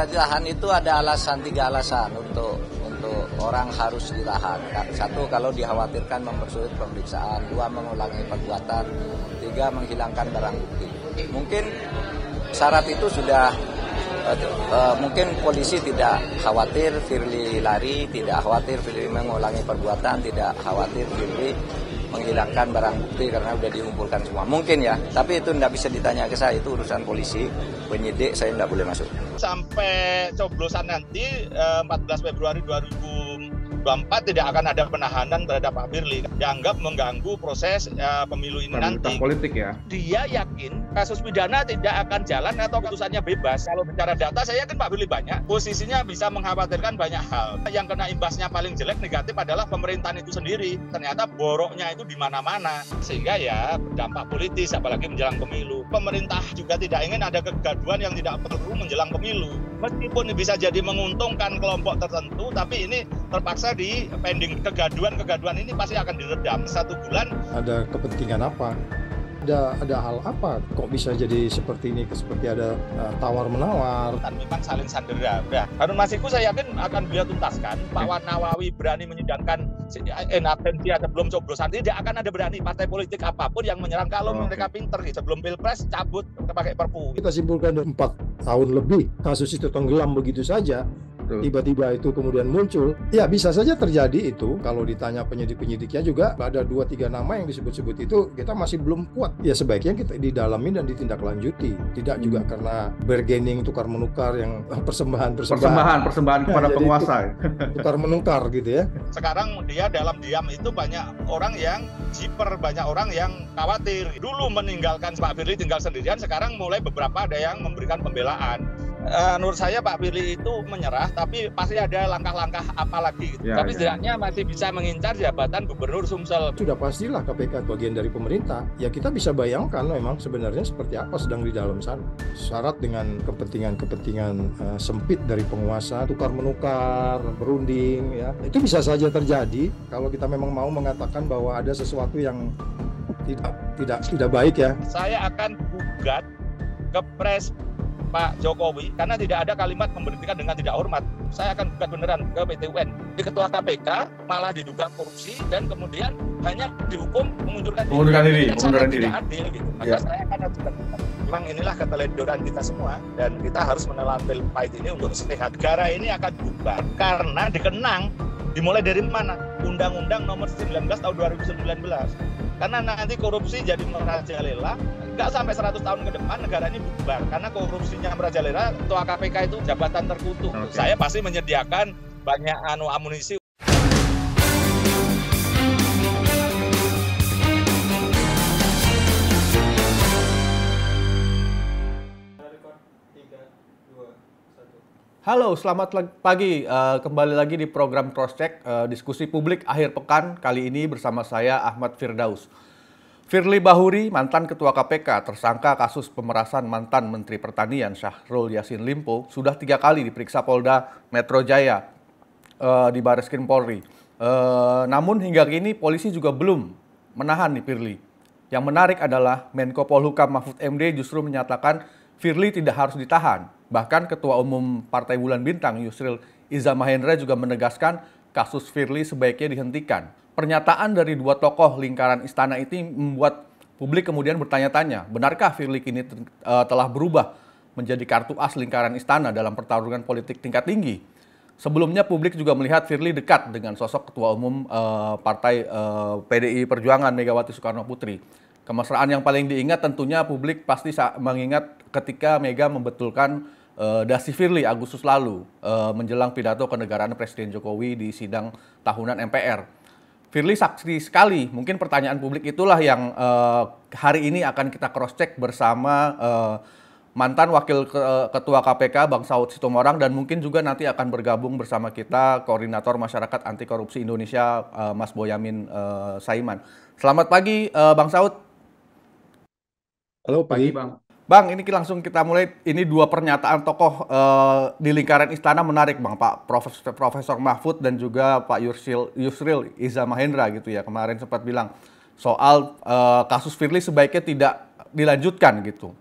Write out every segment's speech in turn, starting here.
pencegahan itu ada alasan tiga alasan untuk untuk orang harus ditahan. Satu kalau dikhawatirkan mempersulit pemeriksaan, dua mengulangi perbuatan, tiga menghilangkan barang bukti. Mungkin syarat itu sudah uh, mungkin polisi tidak khawatir Firly lari, tidak khawatir Firly mengulangi perbuatan, tidak khawatir Firly menghilangkan barang bukti karena sudah dikumpulkan semua. Mungkin ya, tapi itu tidak bisa ditanya ke saya, itu urusan polisi, penyidik, saya tidak boleh masuk. Sampai coblosan nanti 14 eh, Februari 2024 tidak akan ada penahanan terhadap Pak Firly. Dianggap mengganggu proses eh, pemilu ini nanti. politik ya? Dia yakin kasus pidana tidak akan jalan atau keputusannya bebas. Kalau bicara data, saya kan Pak Billy banyak. Posisinya bisa mengkhawatirkan banyak hal. Yang kena imbasnya paling jelek negatif adalah pemerintahan itu sendiri. Ternyata boroknya itu di mana-mana. Sehingga ya berdampak politis, apalagi menjelang pemilu. Pemerintah juga tidak ingin ada kegaduan yang tidak perlu menjelang pemilu. Meskipun bisa jadi menguntungkan kelompok tertentu, tapi ini terpaksa di pending kegaduan-kegaduan ini pasti akan diredam. Satu bulan. Ada kepentingan apa? ada ada hal apa kok bisa jadi seperti ini seperti ada uh, eh, tawar menawar dan memang saling sandera udah Harun Masiku saya yakin akan beliau tuntaskan Pak hmm. Wan Nawawi berani menyidangkan eh, ada sebelum coblosan tidak akan ada berani partai politik apapun yang menyerang kalau okay. mereka pinter ya, sebelum pilpres cabut pakai perpu kita simpulkan empat tahun lebih kasus itu tenggelam begitu saja tiba-tiba itu kemudian muncul, ya bisa saja terjadi itu. Kalau ditanya penyidik-penyidiknya juga ada dua tiga nama yang disebut-sebut itu kita masih belum kuat. Ya sebaiknya kita didalami dan ditindaklanjuti. Tidak juga hmm. karena bargaining tukar menukar yang eh, persembahan persembahan persembahan, persembahan kepada ya, penguasa. Tukar menukar gitu ya. Sekarang dia dalam diam itu banyak orang yang jiper, banyak orang yang khawatir. Dulu meninggalkan Pak Firly tinggal sendirian, sekarang mulai beberapa ada yang memberikan pembelaan. Eh, menurut saya Pak Willy itu menyerah, tapi pasti ada langkah-langkah apa lagi. Gitu. Ya, tapi ya. setidaknya masih bisa mengincar jabatan Gubernur Sumsel. Sudah pastilah KPK bagian dari pemerintah. Ya kita bisa bayangkan memang sebenarnya seperti apa sedang di dalam sana. Syarat dengan kepentingan-kepentingan uh, sempit dari penguasa, tukar menukar, berunding, ya itu bisa saja terjadi kalau kita memang mau mengatakan bahwa ada sesuatu yang tidak tidak tidak baik ya. Saya akan gugat ke pres Pak Jokowi karena tidak ada kalimat memberhentikan dengan tidak hormat. Saya akan gugat beneran ke PT UN. Di ketua KPK malah diduga korupsi dan kemudian hanya dihukum mengundurkan diri. Mengundurkan diri, mengundurkan diri. adil gitu. Maka ya. saya akan ajukan Memang inilah keteledoran kita semua dan kita harus menelan pil pahit ini untuk sehat. Negara ini akan bubar karena dikenang dimulai dari mana? Undang-Undang nomor 19 tahun 2019. Karena nanti korupsi jadi merajalela, nggak sampai 100 tahun ke depan negara ini bubar karena korupsinya merajalela ketua KPK itu jabatan terkutuk. Okay. Saya pasti menyediakan banyak anu amunisi Halo, selamat pagi. Uh, kembali lagi di program Crosscheck, uh, eh, diskusi publik akhir pekan. Kali ini bersama saya Ahmad Firdaus. Firly Bahuri, mantan Ketua KPK, tersangka kasus pemerasan mantan Menteri Pertanian Syahrul Yassin Limpo, sudah tiga kali diperiksa Polda Metro Jaya uh, di Baris Krim Polri. Uh, namun hingga kini polisi juga belum menahan di Firly. Yang menarik adalah Menko Polhukam Mahfud MD justru menyatakan Firly tidak harus ditahan. Bahkan Ketua Umum Partai Bulan Bintang Yusril Iza Mahendra juga menegaskan kasus Firly sebaiknya dihentikan pernyataan dari dua tokoh lingkaran istana itu membuat publik kemudian bertanya-tanya, benarkah Firly kini uh, eh, telah berubah menjadi kartu as lingkaran istana dalam pertarungan politik tingkat tinggi? Sebelumnya publik juga melihat Firly dekat dengan sosok ketua umum uh, partai uh, eh, PDI Perjuangan Megawati Soekarno Putri. Kemesraan yang paling diingat tentunya publik pasti mengingat ketika Mega membetulkan uh, Dasi Firly Agustus lalu uh, menjelang pidato kenegaraan Presiden Jokowi di sidang tahunan MPR Firly saksi sekali. Mungkin pertanyaan publik itulah yang uh, hari ini akan kita cross check bersama uh, mantan wakil ketua KPK Bang Saud Sitomorang dan mungkin juga nanti akan bergabung bersama kita koordinator masyarakat anti korupsi Indonesia uh, Mas Boyamin uh, Saiman. Selamat pagi uh, Bang Saud. Halo pagi Bang. Bang, ini langsung kita mulai. Ini dua pernyataan tokoh uh, di lingkaran istana menarik, Bang. Pak Profesor Profesor Mahfud dan juga Pak Yusril, Yusril Iza Mahendra gitu ya. Kemarin sempat bilang soal uh, kasus Firly sebaiknya tidak dilanjutkan gitu.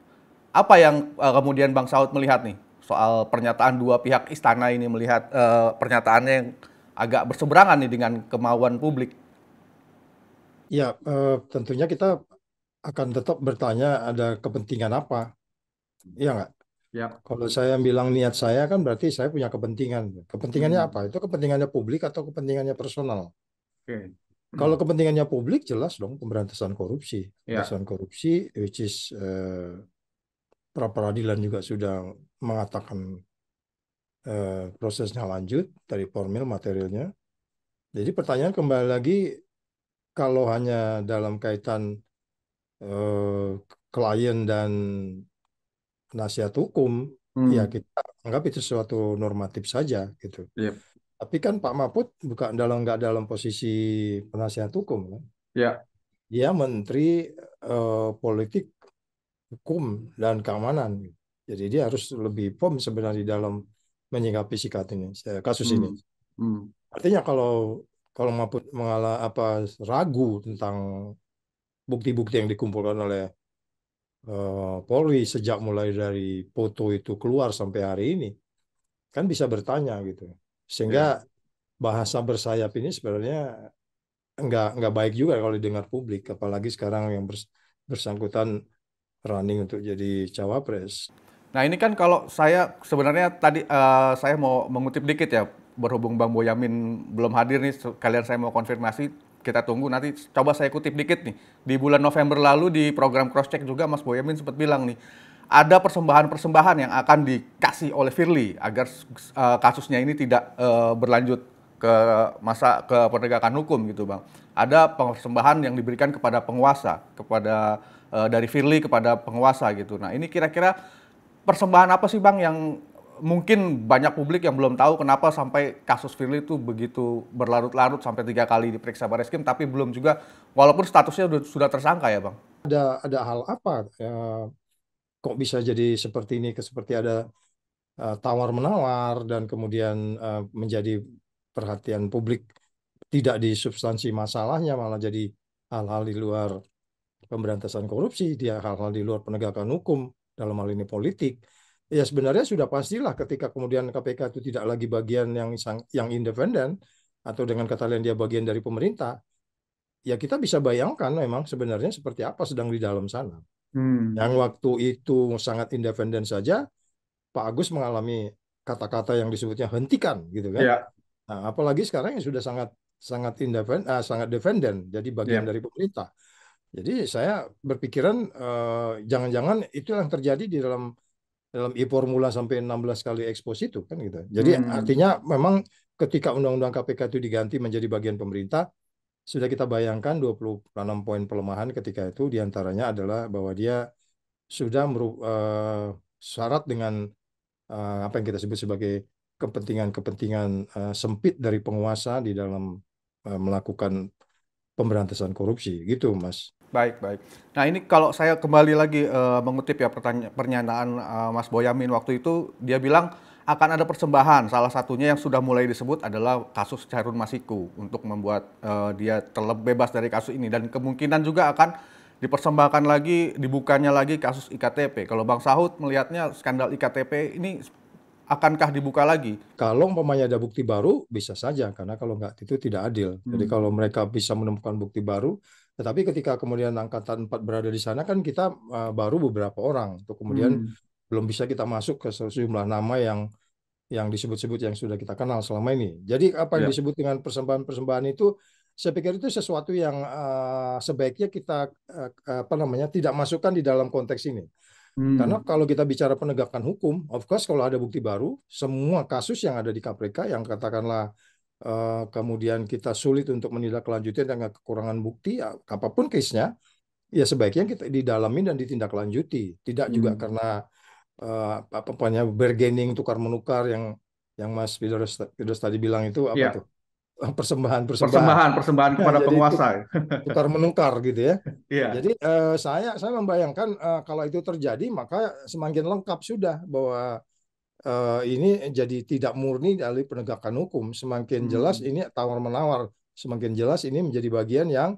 Apa yang uh, kemudian Bang Saud melihat nih soal pernyataan dua pihak istana ini melihat uh, pernyataannya yang agak berseberangan nih dengan kemauan publik? Ya, uh, tentunya kita akan tetap bertanya ada kepentingan apa. Hmm. Iya nggak? Ya. Kalau saya bilang niat saya kan berarti saya punya kepentingan. Kepentingannya hmm. apa? Itu kepentingannya publik atau kepentingannya personal? Oke. Okay. Kalau hmm. kepentingannya publik jelas dong pemberantasan korupsi. Ya. Pemberantasan korupsi which is eh, pra peradilan juga sudah mengatakan eh, prosesnya lanjut dari formil materialnya. Jadi pertanyaan kembali lagi kalau hanya dalam kaitan Eh, klien dan nasihat hukum, ya hmm. ya kita anggap itu sesuatu normatif saja gitu. Yep. Tapi kan Pak Mahfud bukan dalam nggak dalam posisi penasihat hukum kan? Ya. Dia menteri eh, politik hukum dan keamanan. Jadi dia harus lebih pom sebenarnya di dalam menyikapi sikat eh, ini kasus hmm. ini. Hmm. Artinya kalau kalau Mahfud mengalah apa ragu tentang bukti-bukti yang dikumpulkan oleh uh, Polri sejak mulai dari foto itu keluar sampai hari ini kan bisa bertanya gitu sehingga iya. bahasa bersayap ini sebenarnya nggak nggak baik juga kalau didengar publik apalagi sekarang yang bersangkutan running untuk jadi cawapres. Nah ini kan kalau saya sebenarnya tadi uh, saya mau mengutip dikit ya berhubung Bang Boyamin belum hadir nih kalian saya mau konfirmasi kita tunggu nanti coba saya kutip dikit nih. Di bulan November lalu di program cross check juga Mas Boyamin sempat bilang nih ada persembahan-persembahan yang akan dikasih oleh Firly agar uh, kasusnya ini tidak uh, berlanjut ke masa ke penegakan hukum gitu bang. Ada persembahan yang diberikan kepada penguasa kepada uh, dari Firly kepada penguasa gitu. Nah ini kira-kira persembahan apa sih bang yang mungkin banyak publik yang belum tahu kenapa sampai kasus Firly itu begitu berlarut-larut sampai tiga kali diperiksa baris Krim, tapi belum juga, walaupun statusnya sudah, sudah tersangka ya Bang? Ada, ada hal apa? Ya, kok bisa jadi seperti ini, seperti ada uh, tawar-menawar dan kemudian uh, menjadi perhatian publik tidak di substansi masalahnya, malah jadi hal-hal di luar pemberantasan korupsi, dia hal-hal di luar penegakan hukum, dalam hal ini politik ya sebenarnya sudah pastilah ketika kemudian KPK itu tidak lagi bagian yang yang independen atau dengan kata lain dia bagian dari pemerintah, ya kita bisa bayangkan memang sebenarnya seperti apa sedang di dalam sana. Hmm. Yang waktu itu sangat independen saja, Pak Agus mengalami kata-kata yang disebutnya hentikan gitu kan. ya. Nah, apalagi sekarang yang sudah sangat sangat independen, uh, sangat dependen, jadi bagian ya. dari pemerintah. Jadi saya berpikiran eh, jangan-jangan uh, itu yang terjadi di dalam dalam e-formula sampai 16 kali ekspos itu kan gitu. Jadi hmm. artinya memang ketika undang-undang KPK itu diganti menjadi bagian pemerintah sudah kita bayangkan 26 poin pelemahan ketika itu diantaranya adalah bahwa dia sudah meru uh, syarat dengan uh, apa yang kita sebut sebagai kepentingan-kepentingan uh, sempit dari penguasa di dalam uh, melakukan pemberantasan korupsi gitu mas Baik, baik. Nah ini kalau saya kembali lagi uh, mengutip ya pernyataan uh, Mas Boyamin waktu itu, dia bilang akan ada persembahan. Salah satunya yang sudah mulai disebut adalah kasus Carun Masiku untuk membuat uh, dia terbebas dari kasus ini dan kemungkinan juga akan dipersembahkan lagi, dibukanya lagi kasus IKTP. Kalau Bang Sahut melihatnya skandal IKTP ini akankah dibuka lagi? Kalau umpamanya ada bukti baru, bisa saja karena kalau nggak itu tidak adil. Hmm. Jadi kalau mereka bisa menemukan bukti baru, tetapi ketika kemudian angkatan 4 berada di sana kan kita uh, baru beberapa orang. tuh kemudian hmm. belum bisa kita masuk ke sejumlah nama yang yang disebut-sebut yang sudah kita kenal selama ini. Jadi apa yang yeah. disebut dengan persembahan-persembahan itu saya pikir itu sesuatu yang uh, sebaiknya kita uh, apa namanya tidak masukkan di dalam konteks ini. Hmm. Karena kalau kita bicara penegakan hukum, of course kalau ada bukti baru, semua kasus yang ada di KPK yang katakanlah Eh, kemudian kita sulit untuk menindaklanjuti dengan kekurangan bukti, ya, apapun case-nya, ya sebaiknya kita didalami dan ditindaklanjuti. Tidak hmm. juga karena uh, apa namanya bargaining tukar menukar yang yang Mas Pidros, tadi bilang itu apa yeah. tuh? Eh, persembahan persembahan persembahan, persembahan kepada nah, penguasa tukar menukar gitu ya yeah. jadi uh, saya saya membayangkan uh, kalau itu terjadi maka semakin lengkap sudah bahwa uh, ini jadi tidak murni dari penegakan hukum. Semakin hmm. jelas ini tawar menawar, semakin jelas ini menjadi bagian yang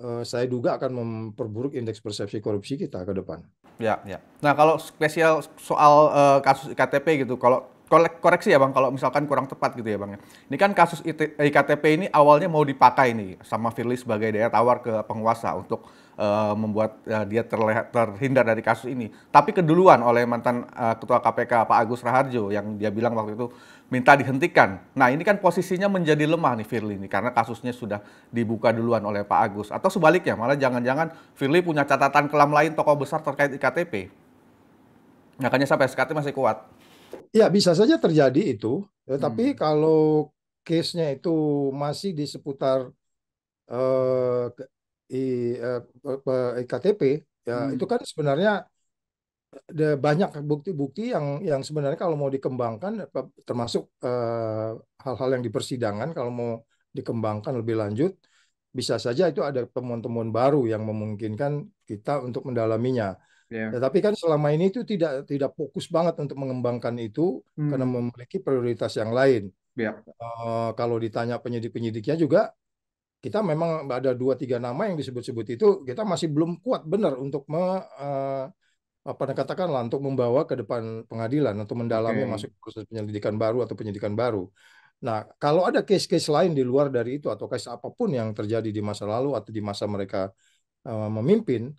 uh, saya duga akan memperburuk indeks persepsi korupsi kita ke depan. Ya, ya. Nah kalau spesial soal uh, kasus KTP gitu, kalau koreksi ya bang kalau misalkan kurang tepat gitu ya bang ya. ini kan kasus iktp ini awalnya mau dipakai nih sama Firly sebagai daya tawar ke penguasa untuk uh, membuat uh, dia terlihat terhindar dari kasus ini tapi keduluan oleh mantan uh, ketua KPK Pak Agus Raharjo yang dia bilang waktu itu minta dihentikan nah ini kan posisinya menjadi lemah nih Firly ini karena kasusnya sudah dibuka duluan oleh Pak Agus atau sebaliknya malah jangan-jangan Firly punya catatan kelam lain tokoh besar terkait iktp makanya sampai sekarang masih kuat Ya bisa saja terjadi itu, ya, hmm. tapi kalau case-nya itu masih di seputar eh, iktp, eh, uh, ya hmm. itu kan sebenarnya ada banyak bukti-bukti yang yang sebenarnya kalau mau dikembangkan, ya, termasuk hal eh, hal-hal yang di persidangan kalau mau dikembangkan lebih lanjut, bisa saja itu ada temuan-temuan baru yang memungkinkan kita untuk mendalaminya. Yeah. Tetapi ya, kan selama ini itu tidak tidak fokus banget untuk mengembangkan itu hmm. karena memiliki prioritas yang lain. Yeah. Ya. Uh, kalau ditanya penyidik-penyidiknya juga kita memang ada dua tiga nama yang disebut-sebut itu kita masih belum kuat benar untuk me, uh, apa katakanlah untuk membawa ke depan pengadilan atau mendalami okay. masuk proses penyelidikan baru atau penyidikan baru. Nah, kalau ada case-case lain di luar dari itu atau case apapun yang terjadi di masa lalu atau di masa mereka eh, memimpin,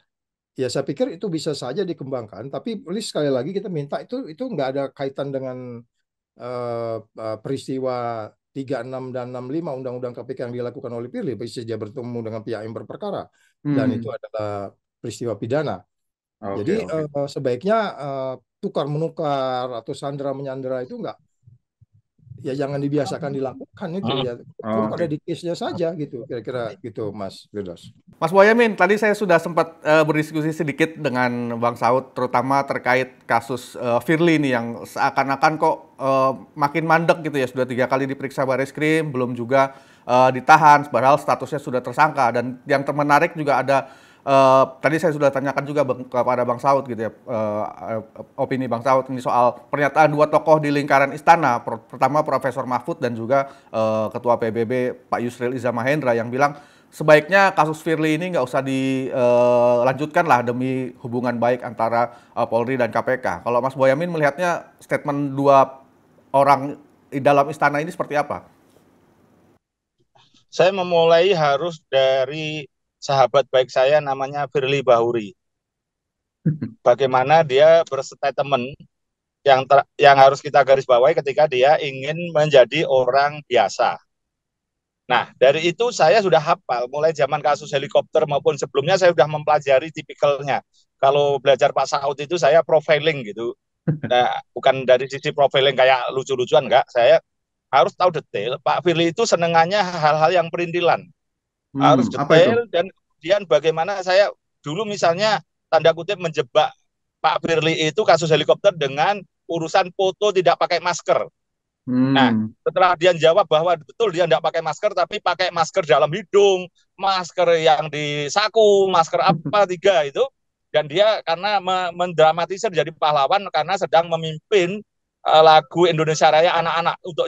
ya saya pikir itu bisa saja dikembangkan tapi please sekali lagi kita minta itu itu nggak ada kaitan dengan uh, peristiwa 36 dan 65 undang-undang KPK yang dilakukan oleh Firly dia bertemu dengan pihak yang berperkara hmm. dan itu hmm. adalah peristiwa pidana. Okay, Jadi okay. Uh, eh, sebaiknya uh, tukar menukar atau sandera menyandera itu nggak ya jangan dibiasakan ah. dilakukan itu ah. ya. Cuma ah, pakai di case-nya saja gitu kira-kira gitu Mas Firdaus. Mas Boyamin, tadi saya sudah sempat uh, berdiskusi sedikit dengan Bang Saud terutama terkait kasus uh, Firly ini yang seakan-akan kok uh, makin mandek gitu ya sudah tiga kali diperiksa baris krim belum juga uh, ditahan padahal statusnya sudah tersangka dan yang termenarik juga ada Eh, tadi saya sudah tanyakan juga bang, kepada Bang Saud gitu ya, uh, opini Bang Saud ini soal pernyataan dua tokoh di lingkaran istana, pertama Profesor Mahfud dan juga uh, Ketua PBB Pak Yusril Iza Mahendra yang bilang sebaiknya kasus Firly ini nggak usah dilanjutkan uh, lah demi hubungan baik antara uh, Polri dan KPK. Kalau Mas Boyamin melihatnya statement dua orang di dalam istana ini seperti apa? Saya memulai harus dari sahabat baik saya namanya Firly Bahuri. Bagaimana dia berstatement yang ter, yang harus kita garis bawahi ketika dia ingin menjadi orang biasa. Nah, dari itu saya sudah hafal mulai zaman kasus helikopter maupun sebelumnya saya sudah mempelajari tipikalnya. Kalau belajar Pak Saud itu saya profiling gitu. Nah, bukan dari sisi profiling kayak lucu-lucuan enggak, saya harus tahu detail Pak Firly itu senengannya hal-hal yang perintilan Hmm, harus detail dan kemudian bagaimana saya dulu misalnya tanda kutip menjebak Pak Firly itu kasus helikopter dengan urusan foto tidak pakai masker. Hmm. Nah, setelah dia jawab bahwa betul dia tidak pakai masker, tapi pakai masker dalam hidung, masker yang di saku, masker apa tiga itu, dan dia karena mendramatisir jadi pahlawan karena sedang memimpin eh, lagu Indonesia Raya anak-anak untuk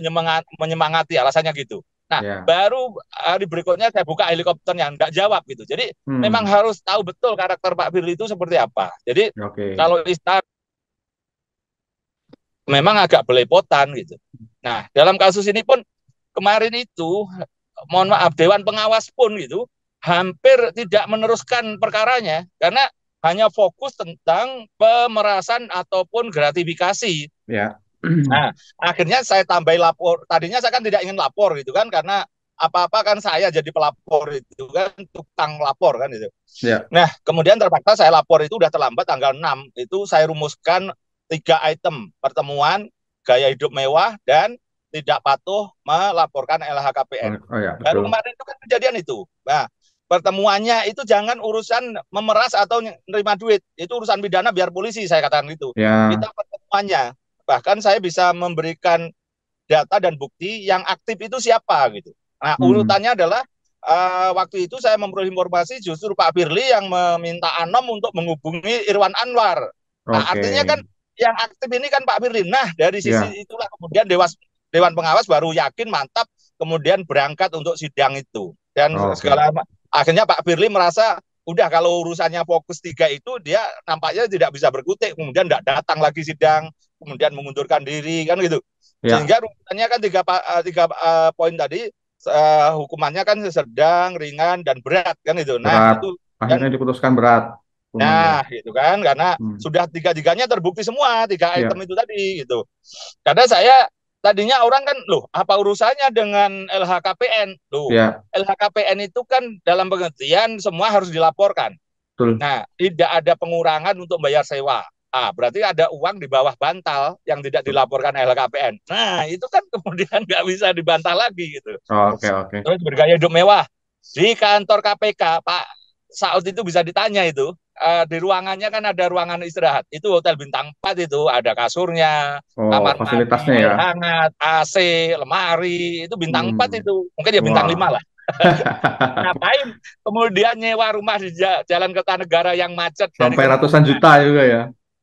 menyemangati alasannya gitu. Nah, yeah. baru eh, hari berikutnya saya buka helikopternya, nggak jawab gitu. Jadi hmm. memang harus tahu betul karakter Pak Firly itu seperti apa. Jadi okay. kalau Istar memang agak belepotan gitu. Nah, dalam kasus ini pun kemarin itu, mohon maaf, Dewan Pengawas pun gitu, hampir tidak meneruskan perkaranya karena hanya fokus tentang pemerasan ataupun gratifikasi. Ya. Hmm. Nah, akhirnya saya tambahi lapor. Tadinya saya kan tidak ingin lapor gitu kan karena apa-apa kan saya jadi pelapor itu kan tukang lapor kan itu. Ya. Nah, kemudian terpaksa saya lapor itu udah terlambat tanggal 6. Itu saya rumuskan tiga item pertemuan, gaya hidup mewah dan tidak patuh melaporkan LHKPN. Oh, oh, ya, Baru kemarin itu kan kejadian itu. Nah, pertemuannya itu jangan urusan memeras atau nerima duit. Itu urusan pidana biar polisi saya katakan itu Ya. Kita pertemuannya bahkan saya bisa memberikan data dan bukti yang aktif itu siapa gitu. Nah hmm. urutannya adalah uh, waktu itu saya memperoleh informasi justru Pak Firly yang meminta Anom untuk menghubungi Irwan Anwar. Okay. Nah artinya kan yang aktif ini kan Pak Firly. Nah dari sisi yeah. itulah kemudian Dewas Dewan Pengawas baru yakin mantap kemudian berangkat untuk sidang itu dan okay. segala akhirnya Pak Firly merasa udah kalau urusannya fokus tiga itu dia nampaknya tidak bisa berkutik kemudian tidak datang lagi sidang kemudian mengundurkan diri kan gitu ya. sehingga rupanya kan tiga eh, tiga uh, poin tadi uh, hukumannya kan sedang ringan dan berat kan gitu nah berat. itu akhirnya dan, diputuskan berat Nah, gitu kan, karena hmm. sudah tiga-tiganya terbukti semua tiga iya. item itu tadi gitu. Karena saya tadinya orang kan, loh, apa urusannya dengan LHKPN? Loh, ya. LHKPN itu kan dalam pengertian semua harus dilaporkan. Betul. Nah, tidak ada pengurangan untuk bayar sewa. Ah, berarti ada uang di bawah bantal yang tidak dilaporkan LKPN. Nah, itu kan kemudian nggak bisa dibantah lagi gitu. Oke, oh, oke. Okay, okay. Terus bergaya hidup mewah. Di kantor KPK, Pak Saud itu bisa ditanya itu. Uh, di ruangannya kan ada ruangan istirahat. Itu hotel bintang 4 itu, ada kasurnya, oh, kamar fasilitasnya mandi, ya. hangat, AC, lemari, itu bintang hmm. 4 itu. Mungkin ya bintang wow. 5 lah. ngapain kemudian nyewa rumah di jalan negara yang macet sampai ratusan juta juga ya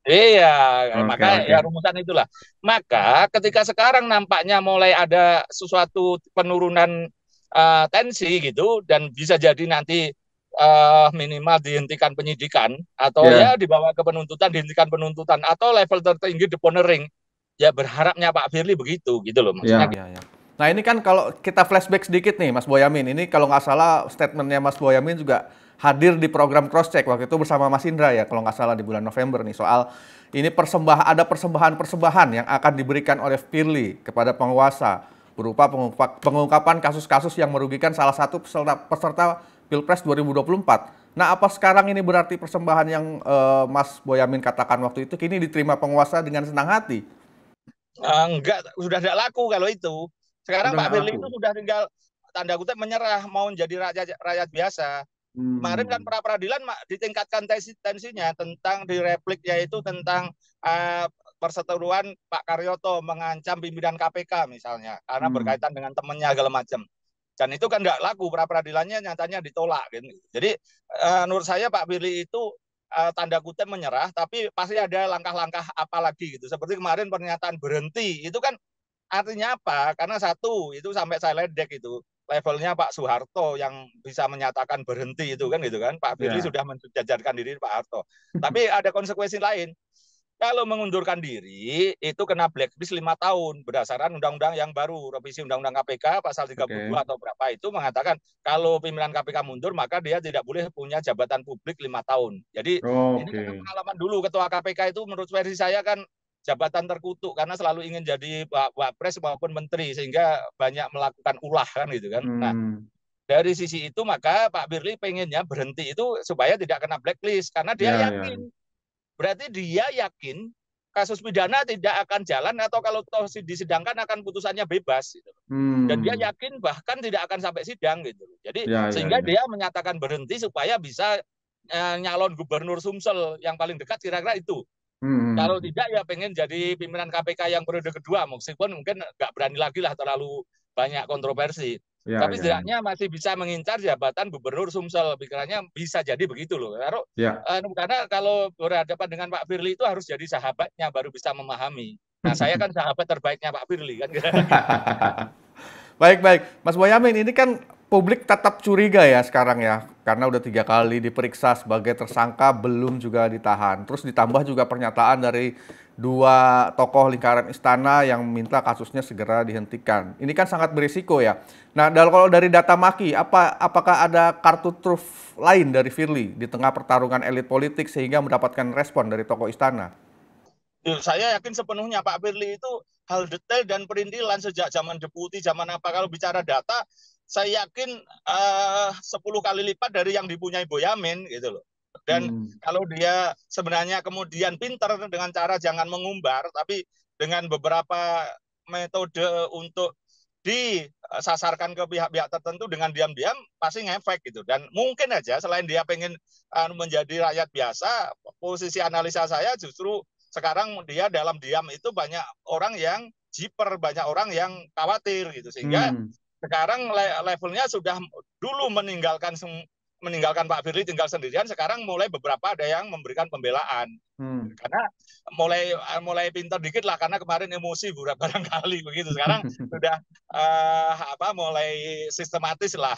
Iya, okay, maka okay. ya rumusan itulah. Maka ketika sekarang nampaknya mulai ada sesuatu penurunan uh, tensi gitu dan bisa jadi nanti uh, minimal dihentikan penyidikan atau yeah. ya dibawa ke penuntutan, dihentikan penuntutan atau level tertinggi deponering. Ya berharapnya Pak Firly begitu gitu loh maksudnya. Yeah. Yeah, yeah. Nah ini kan kalau kita flashback sedikit nih Mas Boyamin, ini kalau nggak salah statementnya Mas Boyamin juga hadir di program cross check waktu itu bersama Mas Indra ya kalau nggak salah di bulan November nih soal ini persembah ada persembahan-persembahan yang akan diberikan oleh Firly kepada penguasa berupa pengungkapan kasus-kasus yang merugikan salah satu peserta, peserta Pilpres 2024. Nah, apa sekarang ini berarti persembahan yang uh, Mas Boyamin katakan waktu itu kini diterima penguasa dengan senang hati? enggak eh, sudah tidak laku kalau itu. Sekarang Pak Firly itu sudah tinggal tanda kutip menyerah mau menjadi rakyat rakyat biasa. Kemarin hmm. kan pra peradilan ditingkatkan tensi tensinya tentang di replik yaitu tentang uh, perseteruan Pak Karyoto mengancam pimpinan KPK misalnya karena hmm. berkaitan dengan temannya segala macam. Dan itu kan nggak laku pra peradilannya nyatanya ditolak gitu. Jadi uh, menurut saya Pak Billy itu uh, tanda kutip menyerah tapi pasti ada langkah-langkah apa lagi gitu. Seperti kemarin pernyataan berhenti itu kan artinya apa? Karena satu itu sampai saya ledek itu levelnya Pak Soeharto yang bisa menyatakan berhenti itu kan gitu kan. Pak Firly ya. sudah menjajarkan diri Pak Harto. Tapi ada konsekuensi lain. Kalau mengundurkan diri itu kena blacklist lima tahun berdasarkan undang-undang yang baru revisi undang-undang KPK pasal 32 okay. atau berapa itu mengatakan kalau pimpinan KPK mundur maka dia tidak boleh punya jabatan publik lima tahun. Jadi oh, okay. ini kan pengalaman dulu ketua KPK itu menurut versi saya kan jabatan terkutuk karena selalu ingin jadi wapres maupun menteri sehingga banyak melakukan ulah kan gitu kan. Nah, hmm. Nah, dari sisi itu maka Pak Birli pengennya berhenti itu supaya tidak kena blacklist karena dia ya, ya. yakin. Ya. Berarti dia yakin kasus pidana tidak akan jalan atau kalau toh disidangkan akan putusannya bebas gitu. Hmm. Dan dia yakin bahkan tidak akan sampai sidang gitu. Jadi ya, ya sehingga ya, ya. dia menyatakan berhenti supaya bisa eh, nyalon gubernur Sumsel yang paling dekat kira-kira itu. Hmm. Kalau tidak ya pengen jadi pimpinan KPK yang periode kedua meskipun mungkin nggak berani lagi lah terlalu banyak kontroversi. Ya, Tapi ya. ya. setidaknya masih bisa mengincar jabatan gubernur Sumsel pikirannya bisa jadi begitu loh. Karena, ya. uh, karena kalau berhadapan dengan Pak Firly itu harus jadi sahabatnya baru bisa memahami. Nah saya kan sahabat terbaiknya Pak Firly kan. Baik-baik, Mas Boyamin ini kan publik tetap curiga ya sekarang ya karena udah tiga kali diperiksa sebagai tersangka belum juga ditahan. Terus ditambah juga pernyataan dari dua tokoh lingkaran istana yang minta kasusnya segera dihentikan. Ini kan sangat berisiko ya. Nah, kalau dari data Maki, apa apakah ada kartu truf lain dari Firly di tengah pertarungan elit politik sehingga mendapatkan respon dari tokoh istana? Saya yakin sepenuhnya Pak Firly itu hal detail dan perintilan sejak zaman deputi, zaman apa. Kalau bicara data, saya yakin eh, sepuluh kali lipat dari yang dipunyai Boyamin gitu loh. Dan hmm. kalau dia sebenarnya kemudian pinter dengan cara jangan mengumbar, tapi dengan beberapa metode untuk disasarkan ke pihak-pihak tertentu dengan diam-diam pasti ngefek gitu dan mungkin aja selain dia pengen uh, menjadi rakyat biasa posisi analisa saya justru sekarang dia dalam diam itu banyak orang yang jiper banyak orang yang khawatir gitu sehingga hmm sekarang levelnya sudah dulu meninggalkan meninggalkan Pak Firly tinggal sendirian sekarang mulai beberapa ada yang memberikan pembelaan hmm. karena mulai eh, mulai pintar dikit lah karena kemarin emosi barangkali begitu sekarang sudah uh, eh, apa mulai sistematis lah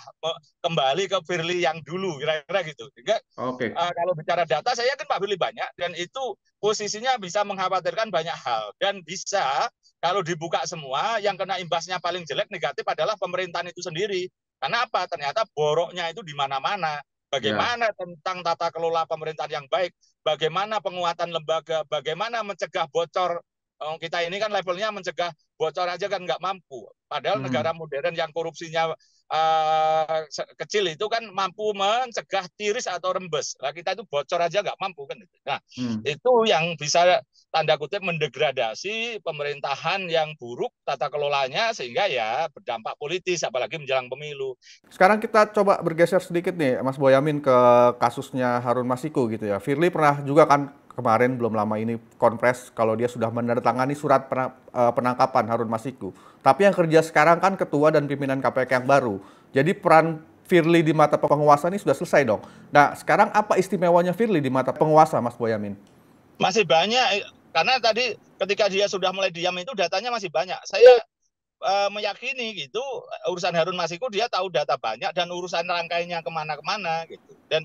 kembali ke Firly yang dulu kira-kira gitu Oke okay. uh, eh, kalau bicara data saya yakin Pak Firly banyak dan itu posisinya bisa mengkhawatirkan banyak hal dan bisa kalau dibuka semua yang kena imbasnya paling jelek negatif adalah pemerintahan itu sendiri karena apa? Ternyata boroknya itu di mana-mana. Bagaimana ya. tentang tata kelola pemerintahan yang baik, bagaimana penguatan lembaga, bagaimana mencegah bocor. Oh, kita ini kan levelnya mencegah bocor aja kan nggak mampu. Padahal hmm. negara modern yang korupsinya uh, kecil itu kan mampu mencegah tiris atau rembes. Nah, kita itu bocor aja nggak mampu kan. Nah, hmm. itu yang bisa tanda kutip mendegradasi pemerintahan yang buruk tata kelolanya sehingga ya berdampak politis apalagi menjelang pemilu. Sekarang kita coba bergeser sedikit nih Mas Boyamin ke kasusnya Harun Masiku gitu ya. Firly pernah juga kan kemarin belum lama ini konpres kalau dia sudah menandatangani surat eh, penangkapan Harun Masiku. Tapi yang kerja sekarang kan ketua dan pimpinan KPK yang baru. Jadi peran Firly di mata penguasa ini sudah selesai dong. Nah sekarang apa istimewanya Firly di mata penguasa Mas Boyamin? Masih banyak eh, karena tadi ketika dia sudah mulai diam itu datanya masih banyak. Saya eh, meyakini gitu urusan Harun Masiku dia tahu data banyak dan urusan rangkainya kemana-kemana gitu. Dan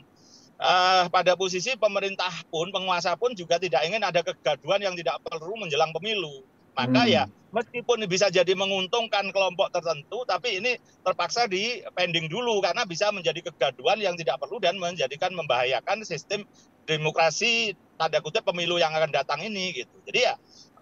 uh, pada posisi pemerintah pun penguasa pun juga tidak ingin ada kegaduhan yang tidak perlu menjelang pemilu. Maka hmm. ya meskipun bisa jadi menguntungkan kelompok tertentu, tapi ini terpaksa di pending dulu karena bisa menjadi kegaduhan yang tidak perlu dan menjadikan membahayakan sistem demokrasi tanda kutip pemilu yang akan datang ini gitu. Jadi ya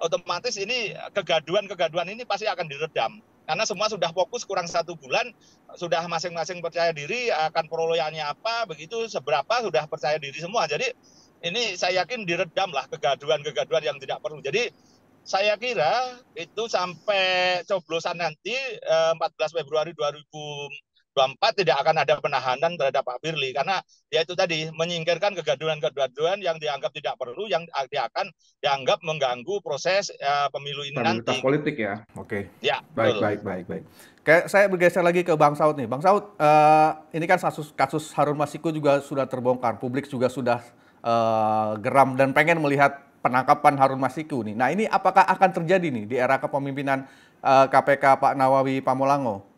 otomatis ini kegaduhan-kegaduhan ini pasti akan diredam karena semua sudah fokus kurang satu bulan sudah masing-masing percaya diri akan perolehannya apa begitu seberapa sudah percaya diri semua jadi ini saya yakin diredam lah kegaduhan-kegaduhan yang tidak perlu jadi saya kira itu sampai coblosan nanti 14 eh, Februari 2024 empat tidak akan ada penahanan terhadap Pak Firly karena dia ya itu tadi menyingkirkan kegaduhan-kegaduhan yang dianggap tidak perlu yang akan dianggap mengganggu proses uh, pemilu ini Stabilitas nanti. politik ya. Oke. Okay. Ya. Baik, betul. baik, baik, baik. Kayak saya bergeser lagi ke Bang Saud nih. Bang Saud, uh, ini kan kasus kasus Harun Masiku juga sudah terbongkar, publik juga sudah uh, geram dan pengen melihat penangkapan Harun Masiku nih. Nah, ini apakah akan terjadi nih di era kepemimpinan KPK Pak Nawawi Pamolango?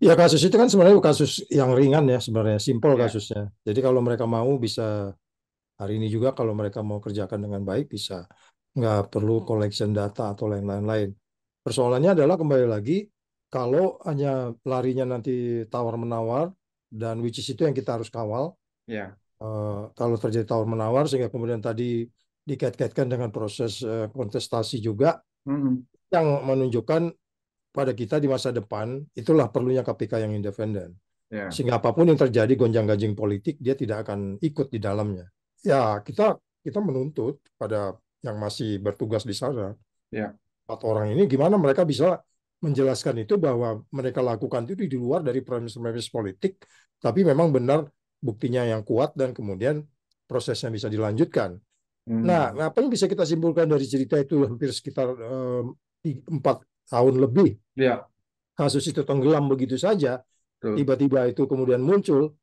Ya kasus itu kan sebenarnya kasus yang ringan ya sebenarnya, simpel yeah. kasusnya. Jadi kalau mereka mau bisa hari ini juga kalau mereka mau kerjakan dengan baik bisa nggak perlu hmm. collection data atau lain-lain. Persoalannya adalah kembali lagi kalau hanya larinya nanti tawar menawar dan which is itu yang kita harus kawal. Ya. Uh, kalau terjadi tawar menawar sehingga kemudian tadi dikait-kaitkan dengan proses uh, kontestasi juga mm -hmm. yang menunjukkan pada kita di masa depan, itulah perlunya KPK yang independen. Yeah. Sehingga apapun yang terjadi gonjang-ganjing politik, dia tidak akan ikut di dalamnya. Ya, kita kita menuntut pada yang masih bertugas di sana. Yeah. Empat orang ini gimana mereka bisa menjelaskan itu bahwa mereka lakukan itu di luar dari premis-premis politik, tapi memang benar buktinya yang kuat dan kemudian prosesnya bisa dilanjutkan. Hmm. Nah, apa yang bisa kita simpulkan dari cerita itu hampir sekitar eh, empat tahun lebih. Ya. Kasus itu tenggelam begitu saja, tiba-tiba itu kemudian muncul.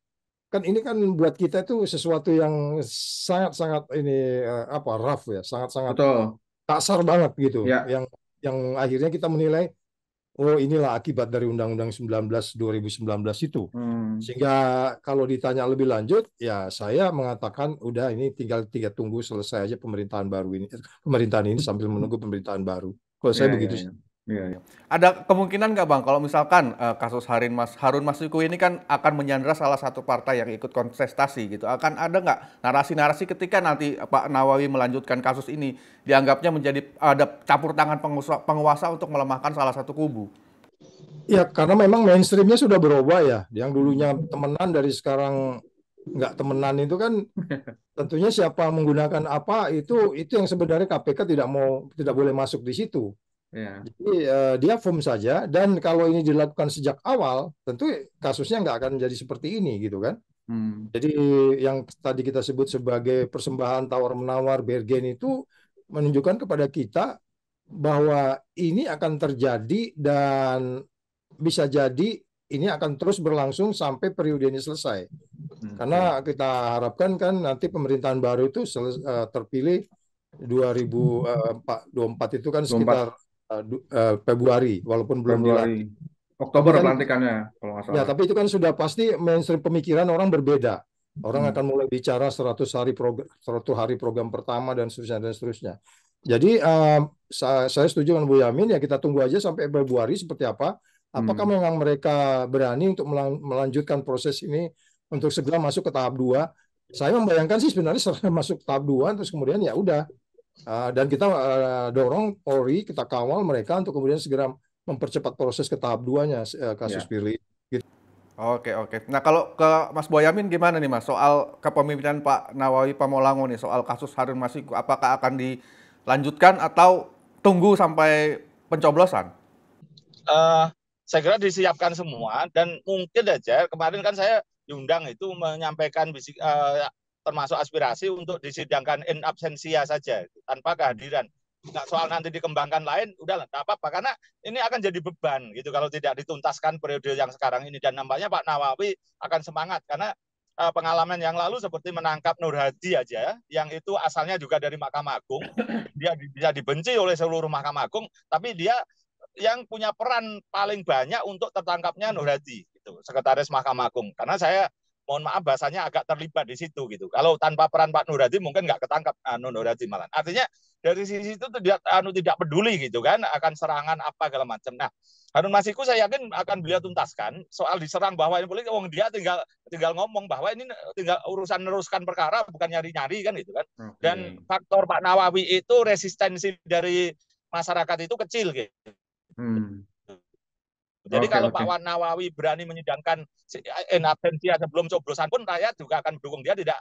Kan ini kan buat kita itu sesuatu yang sangat-sangat ini eh, apa rough ya, sangat-sangat kasar banget gitu. Ya. Yang yang akhirnya kita menilai oh inilah akibat dari Undang-Undang 19 2019 itu. Hmm. Sehingga kalau ditanya lebih lanjut, ya saya mengatakan udah ini tinggal tiga tunggu selesai aja pemerintahan baru ini, eh, pemerintahan ini sambil menunggu pemerintahan baru. Kalau saya ya, begitu. Ya. Iya, iya. Ada kemungkinan nggak bang, kalau misalkan uh, kasus Harin Mas Harun Masiku ini kan akan menyandra salah satu partai yang ikut kontestasi gitu, akan ada nggak narasi-narasi ketika nanti Pak Nawawi melanjutkan kasus ini dianggapnya menjadi ada campur tangan penguasa, penguasa untuk melemahkan salah satu kubu? Ya karena memang mainstreamnya sudah berubah ya, yang dulunya temenan dari sekarang nggak temenan itu kan tentunya siapa menggunakan apa itu itu yang sebenarnya KPK tidak mau tidak boleh masuk di situ Yeah. Jadi uh, dia form saja dan kalau ini dilakukan sejak awal, tentu kasusnya nggak akan jadi seperti ini gitu kan. Hmm. Jadi yang tadi kita sebut sebagai persembahan tawar menawar bergen itu menunjukkan kepada kita bahwa ini akan terjadi dan bisa jadi ini akan terus berlangsung sampai periode ini selesai. Hmm. Karena kita harapkan kan nanti pemerintahan baru itu eh, terpilih 2024 eh, itu kan sekitar uh, Februari walaupun belum Februari. dilantik. Oktober kan, pelantikannya kalau nggak salah. Ya, tapi itu kan sudah pasti mainstream pemikiran orang berbeda. Orang hmm. akan mulai bicara 100 hari program 100 hari program pertama dan seterusnya dan seterusnya. Jadi uh, saya, setuju dengan Bu Yamin ya kita tunggu aja sampai Februari seperti apa. Apakah hmm. memang mereka berani untuk melanjutkan proses ini untuk segera masuk ke tahap dua? Saya membayangkan sih sebenarnya masuk tahap dua, terus kemudian ya udah Ah, dan kita uh, dorong Polri, kita kawal mereka untuk kemudian segera mempercepat proses ke tahap duanya uh, kasus ya. Firly. Gitu. Oke oke. Nah kalau ke Mas Boyamin gimana nih Mas soal kepemimpinan Pak Nawawi Pamolango nih soal kasus Harun Masiku apakah akan dilanjutkan atau tunggu sampai pencoblosan? Uh, saya kira disiapkan semua dan mungkin aja kemarin kan saya diundang itu menyampaikan bisik, uh, eh, termasuk aspirasi untuk disidangkan in absensia saja tanpa kehadiran nggak soal nanti dikembangkan lain udah nggak apa-apa karena ini akan jadi beban gitu kalau tidak dituntaskan periode yang sekarang ini dan nampaknya Pak Nawawi akan semangat karena eh, pengalaman yang lalu seperti menangkap Nur Hadi aja yang itu asalnya juga dari Mahkamah Agung dia bisa dibenci oleh seluruh Mahkamah Agung tapi dia yang punya peran paling banyak untuk tertangkapnya Nur Hadi itu sekretaris Mahkamah Agung karena saya mohon maaf bahasanya agak terlibat di situ gitu. Kalau tanpa peran Pak Nuradi mungkin nggak ketangkap anu ah, Nuradi malah. Artinya dari sisi itu tidak anu tidak peduli gitu kan akan serangan apa segala macam. Nah, Harun Masiku saya yakin akan beliau tuntaskan soal diserang bahwa ini politik wong dia tinggal tinggal ngomong bahwa ini eh, tinggal urusan neruskan perkara bukan nyari-nyari kan gitu kan. Dan faktor Pak Nawawi itu resistensi dari masyarakat itu kecil gitu. Hmm. Jadi okay, kalau okay. Pak Wan Nawawi berani menyidangkan eh, inabensia sebelum coblosan pun rakyat juga akan mendukung dia tidak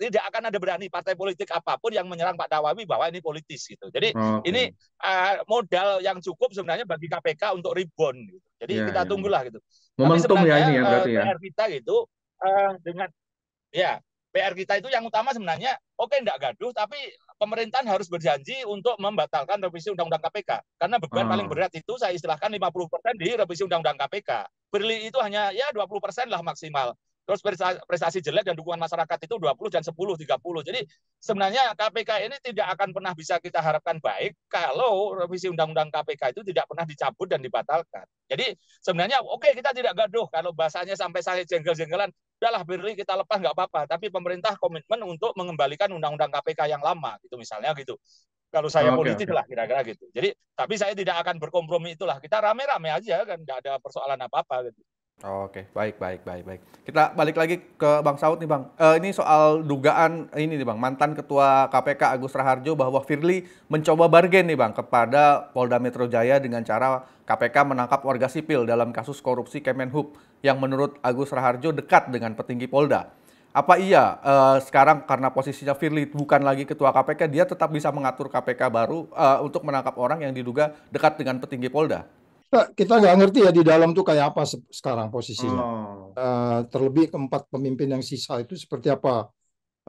tidak akan ada berani partai politik apapun yang menyerang Pak Nawawi bahwa ini politis gitu. Jadi okay. ini uh, modal yang cukup sebenarnya bagi KPK untuk rebound gitu. Jadi yeah, kita yeah. tunggulah ya. gitu. Momentum ya ini ya berarti eh, ya. PR kita gitu uh, dengan ya PR kita itu yang utama sebenarnya oke okay, enggak gaduh tapi pemerintahan harus berjanji untuk membatalkan revisi Undang-Undang KPK. Karena beban hmm. paling berat itu saya istilahkan 50% di revisi Undang-Undang KPK. Berli itu hanya ya 20% lah maksimal. Terus prestasi, jelek dan dukungan masyarakat itu 20 dan 10, 30. Jadi sebenarnya KPK ini tidak akan pernah bisa kita harapkan baik kalau revisi Undang-Undang KPK itu tidak pernah dicabut dan dibatalkan. Jadi sebenarnya oke okay, kita tidak gaduh kalau bahasanya sampai saya jengkel-jengkelan udahlah Firly kita lepas nggak apa-apa tapi pemerintah komitmen untuk mengembalikan undang-undang KPK yang lama gitu misalnya gitu kalau saya oh, politik okay, lah kira-kira gitu jadi tapi saya tidak akan berkompromi itulah kita rame-rame aja kan nggak ada persoalan apa-apa gitu Oke, baik, baik, baik, baik. Kita balik lagi ke Bang Saud nih Bang. Uh, ini soal dugaan ini nih Bang, mantan Ketua KPK Agus Raharjo bahwa Firly mencoba bargain nih Bang kepada Polda Metro Jaya dengan cara KPK menangkap warga sipil dalam kasus korupsi Kemenhub yang menurut Agus Raharjo dekat dengan petinggi Polda. Apa iya uh, sekarang karena posisinya Firly bukan lagi Ketua KPK, dia tetap bisa mengatur KPK baru uh, untuk menangkap orang yang diduga dekat dengan petinggi Polda? kita nggak ngerti ya di dalam tuh kayak apa sekarang posisinya. Oh. Uh, terlebih keempat pemimpin yang sisa itu seperti apa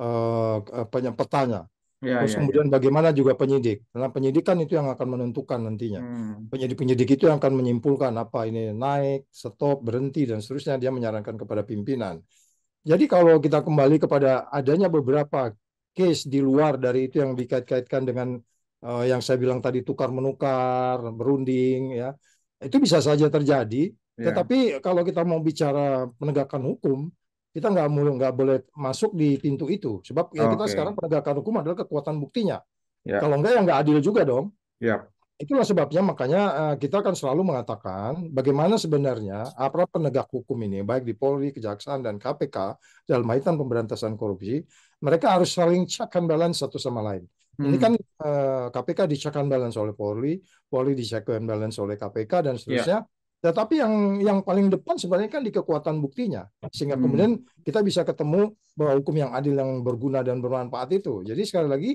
uh, petanya. Ya, Terus ya, kemudian ya. bagaimana juga penyidik. Karena penyidikan itu yang akan menentukan nantinya. Hmm. Penyidik-penyidik itu yang akan menyimpulkan apa ini naik, stop, berhenti dan seterusnya dia menyarankan kepada pimpinan. Jadi kalau kita kembali kepada adanya beberapa case di luar dari itu yang dikait-kaitkan dengan uh, yang saya bilang tadi tukar menukar, berunding ya itu bisa saja terjadi. Ya. Tetapi kalau kita mau bicara penegakan hukum, kita nggak mau nggak boleh masuk di pintu itu. Sebab ya okay. kita sekarang penegakan hukum adalah kekuatan buktinya. Ya. Kalau nggak ya nggak adil juga dong. Ya. Itulah sebabnya makanya eh, kita kan selalu mengatakan bagaimana sebenarnya aparat penegak hukum ini baik di Polri, Kejaksaan dan KPK dalam kaitan pemberantasan korupsi mereka harus saling check and balance satu sama lain. Hmm. Ini kan uh, eh, KPK di balance oleh Polri, Polri di balance oleh KPK dan iya. seterusnya. Yeah. Tetapi yang yang paling depan sebenarnya kan di kekuatan buktinya, sehingga hmm. kemudian kita bisa ketemu bahwa hukum yang adil yang berguna dan bermanfaat itu. Jadi sekali lagi